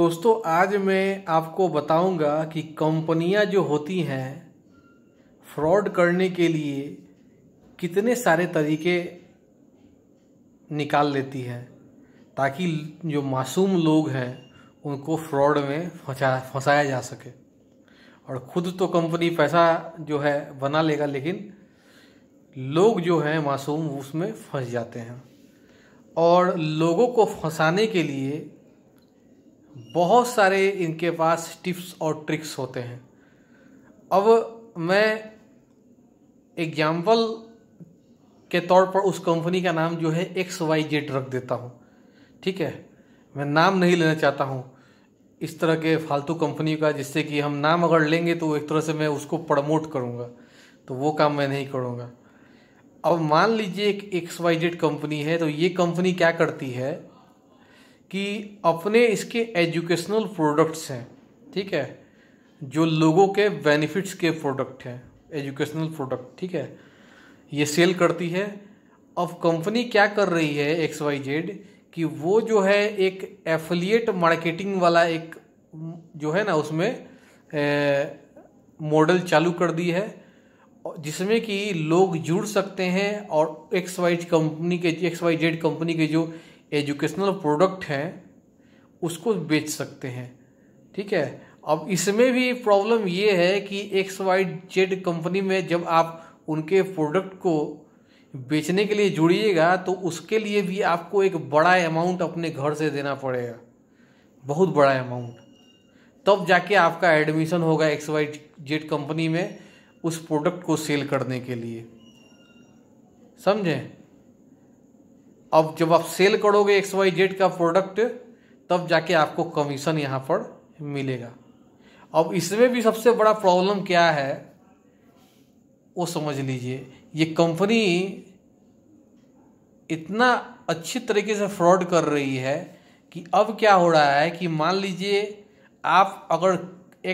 दोस्तों आज मैं आपको बताऊंगा कि कंपनियां जो होती हैं फ्रॉड करने के लिए कितने सारे तरीके निकाल लेती हैं ताकि जो मासूम लोग हैं उनको फ्रॉड में फंसाया जा सके और ख़ुद तो कंपनी पैसा जो है बना लेगा लेकिन लोग जो हैं मासूम उसमें फंस जाते हैं और लोगों को फंसाने के लिए बहुत सारे इनके पास टिप्स और ट्रिक्स होते हैं अब मैं एग्जाम्पल के तौर पर उस कंपनी का नाम जो है एक्स वाई जेड रख देता हूँ ठीक है मैं नाम नहीं लेना चाहता हूँ इस तरह के फालतू कंपनी का जिससे कि हम नाम अगर लेंगे तो एक तरह से मैं उसको प्रमोट करूँगा तो वो काम मैं नहीं करूँगा अब मान लीजिए एक एक्स वाई जेड कंपनी है तो ये कंपनी क्या करती है कि अपने इसके एजुकेशनल प्रोडक्ट्स हैं ठीक है जो लोगों के बेनिफिट्स के प्रोडक्ट हैं एजुकेशनल प्रोडक्ट ठीक है ये सेल करती है अब कंपनी क्या कर रही है एक्स वाई जेड कि वो जो है एक एफिलिएट मार्केटिंग वाला एक जो है ना उसमें मॉडल चालू कर दी है जिसमें कि लोग जुड़ सकते हैं और एक्स वाई कंपनी के एक्स वाई जेड कंपनी के जो एजुकेशनल प्रोडक्ट हैं उसको बेच सकते हैं ठीक है अब इसमें भी प्रॉब्लम ये है कि एक्स वाई जेड कंपनी में जब आप उनके प्रोडक्ट को बेचने के लिए जुड़िएगा तो उसके लिए भी आपको एक बड़ा अमाउंट अपने घर से देना पड़ेगा बहुत बड़ा अमाउंट तब जाके आपका एडमिशन होगा एक्स वाई जेड कंपनी में उस प्रोडक्ट को सेल करने के लिए समझें अब जब आप सेल करोगे एक्स वाई जेड का प्रोडक्ट तब जाके आपको कमीशन यहाँ पर मिलेगा अब इसमें भी सबसे बड़ा प्रॉब्लम क्या है वो समझ लीजिए ये कंपनी इतना अच्छी तरीके से फ्रॉड कर रही है कि अब क्या हो रहा है कि मान लीजिए आप अगर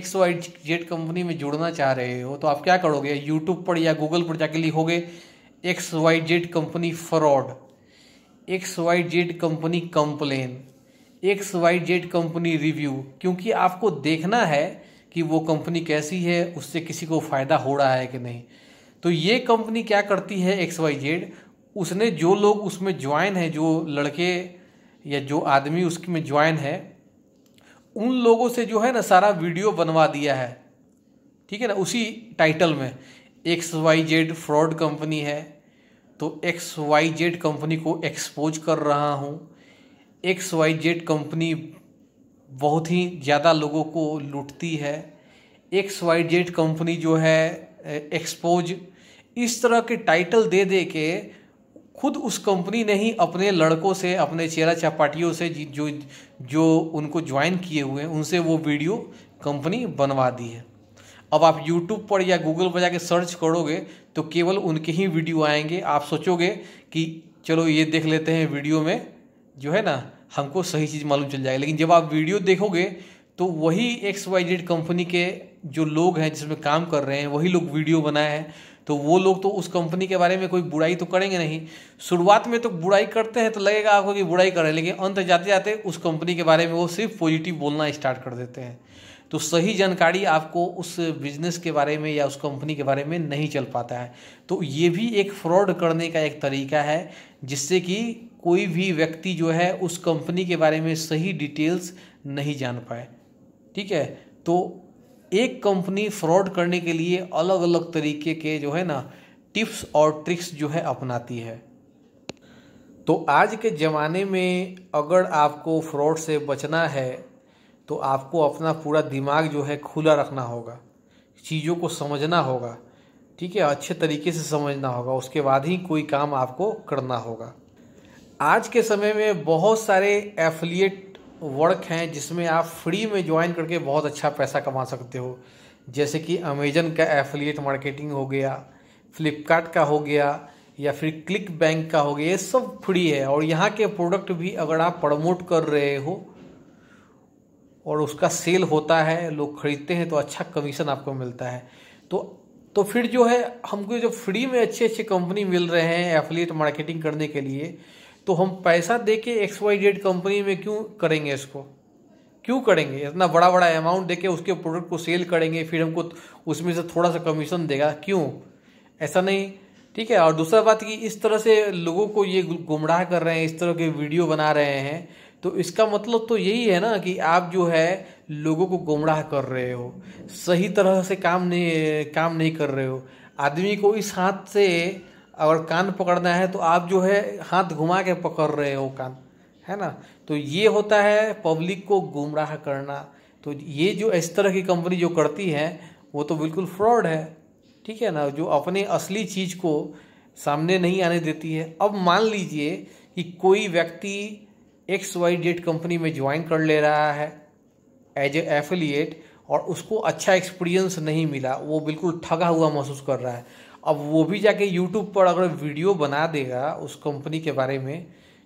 एक्स वाई जेड कंपनी में जुड़ना चाह रहे हो तो आप क्या करोगे यूट्यूब पर या गूगल पर जाके लिखोगे X Y Z company fraud X Y Z company complaint X Y Z company review क्योंकि आपको देखना है कि वो कंपनी कैसी है उससे किसी को फ़ायदा हो रहा है कि नहीं तो ये कंपनी क्या करती है एक्स वाई जेड उसने जो लोग उसमें ज्वाइन है जो लड़के या जो आदमी उसमें ज्वाइन है उन लोगों से जो है ना सारा वीडियो बनवा दिया है ठीक है ना उसी टाइटल में X Y Z fraud company है तो एक्स वाई जेड कंपनी को एक्सपोज कर रहा हूँ एक्स वाई जेड कंपनी बहुत ही ज़्यादा लोगों को लूटती है एक्स वाई जेड कंपनी जो है एक्सपोज इस तरह के टाइटल दे दे के खुद उस कंपनी ने ही अपने लड़कों से अपने चेहरा चपाटियों से जो जो उनको ज्वाइन किए हुए हैं उनसे वो वीडियो कंपनी बनवा दी है अब आप यूट्यूब पर या गूगल पर जाके सर्च करोगे तो केवल उनके ही वीडियो आएंगे आप सोचोगे कि चलो ये देख लेते हैं वीडियो में जो है ना हमको सही चीज़ मालूम चल जाएगी लेकिन जब आप वीडियो देखोगे तो वही एक्स वाई जेड कंपनी के जो लोग हैं जिसमें काम कर रहे हैं वही लोग वीडियो बनाए हैं तो वो लोग तो उस कंपनी के बारे में कोई बुराई तो करेंगे नहीं शुरुआत में तो बुराई करते हैं तो लगेगा आपको कि बुराई कर रहे हैं लेकिन अंत जाते जाते उस कंपनी के बारे में वो सिर्फ पॉजिटिव बोलना स्टार्ट कर देते हैं तो सही जानकारी आपको उस बिजनेस के बारे में या उस कंपनी के बारे में नहीं चल पाता है तो ये भी एक फ्रॉड करने का एक तरीका है जिससे कि कोई भी व्यक्ति जो है उस कंपनी के बारे में सही डिटेल्स नहीं जान पाए ठीक है तो एक कंपनी फ्रॉड करने के लिए अलग अलग तरीके के जो है ना टिप्स और ट्रिक्स जो है अपनाती है तो आज के ज़माने में अगर आपको फ्रॉड से बचना है तो आपको अपना पूरा दिमाग जो है खुला रखना होगा चीज़ों को समझना होगा ठीक है अच्छे तरीके से समझना होगा उसके बाद ही कोई काम आपको करना होगा आज के समय में बहुत सारे एफिलिएट वर्क हैं जिसमें आप फ्री में ज्वाइन करके बहुत अच्छा पैसा कमा सकते हो जैसे कि अमेजन का एफिलिएट मार्केटिंग हो गया फ्लिपकार्ट का हो गया या फिर क्लिक बैंक का हो गया ये सब फ्री है और यहाँ के प्रोडक्ट भी अगर आप प्रमोट कर रहे हो और उसका सेल होता है लोग खरीदते हैं तो अच्छा कमीशन आपको मिलता है तो तो फिर जो है हमको जो फ्री में अच्छे अच्छे कंपनी मिल रहे हैं एफिलिएट मार्केटिंग करने के लिए तो हम पैसा दे के एक्स वाई डेट कंपनी में क्यों करेंगे इसको क्यों करेंगे इतना बड़ा बड़ा अमाउंट देके उसके प्रोडक्ट को सेल करेंगे फिर हमको उसमें से थोड़ा सा कमीशन देगा क्यों ऐसा नहीं ठीक है और दूसरा बात कि इस तरह से लोगों को ये गुमराह कर रहे हैं इस तरह के वीडियो बना रहे हैं तो इसका मतलब तो यही है ना कि आप जो है लोगों को गुमराह कर रहे हो सही तरह से काम नहीं काम नहीं कर रहे हो आदमी को इस हाथ से अगर कान पकड़ना है तो आप जो है हाथ घुमा के पकड़ रहे हो कान है ना तो ये होता है पब्लिक को गुमराह करना तो ये जो इस तरह की कंपनी जो करती है वो तो बिल्कुल फ्रॉड है ठीक है ना जो अपने असली चीज़ को सामने नहीं आने देती है अब मान लीजिए कि कोई व्यक्ति एक्स वाई डेट कंपनी में ज्वाइन कर ले रहा है एज ए एफिलिएट और उसको अच्छा एक्सपीरियंस नहीं मिला वो बिल्कुल ठगा हुआ महसूस कर रहा है अब वो भी जाके यूट्यूब पर अगर वीडियो बना देगा उस कंपनी के बारे में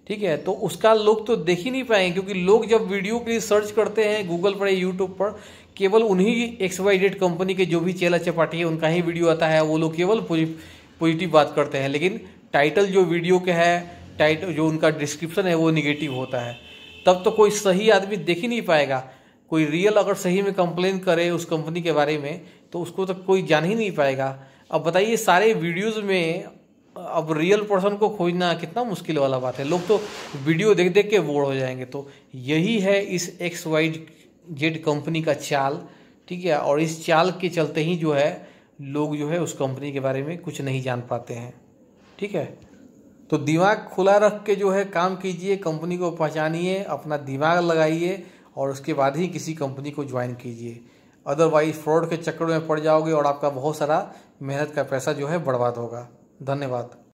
ठीक है तो उसका लोग तो देख ही नहीं पाएंगे क्योंकि लोग जब वीडियो के लिए सर्च करते हैं गूगल पर या यूट्यूब पर केवल उन्हीं एक्स वाई डेट कंपनी के जो भी चेला चपाटी है उनका ही वीडियो आता है वो लोग केवल पॉजिटिव बात करते हैं लेकिन टाइटल जो वीडियो के है टाइट जो उनका डिस्क्रिप्शन है वो निगेटिव होता है तब तो कोई सही आदमी देख ही नहीं पाएगा कोई रियल अगर सही में कंप्लेन करे उस कंपनी के बारे में तो उसको तो कोई जान ही नहीं पाएगा अब बताइए सारे वीडियोज़ में अब रियल पर्सन को खोजना कितना मुश्किल वाला बात है लोग तो वीडियो देख देख के बोर हो जाएंगे तो यही है इस एक्स वाई जेड कंपनी का चाल ठीक है और इस चाल के चलते ही जो है लोग जो है उस कंपनी के बारे में कुछ नहीं जान पाते हैं ठीक है तो दिमाग खुला रख के जो है काम कीजिए कंपनी को पहचानिए अपना दिमाग लगाइए और उसके बाद ही किसी कंपनी को ज्वाइन कीजिए अदरवाइज फ्रॉड के चक्कर में पड़ जाओगे और आपका बहुत सारा मेहनत का पैसा जो है बर्बाद होगा धन्यवाद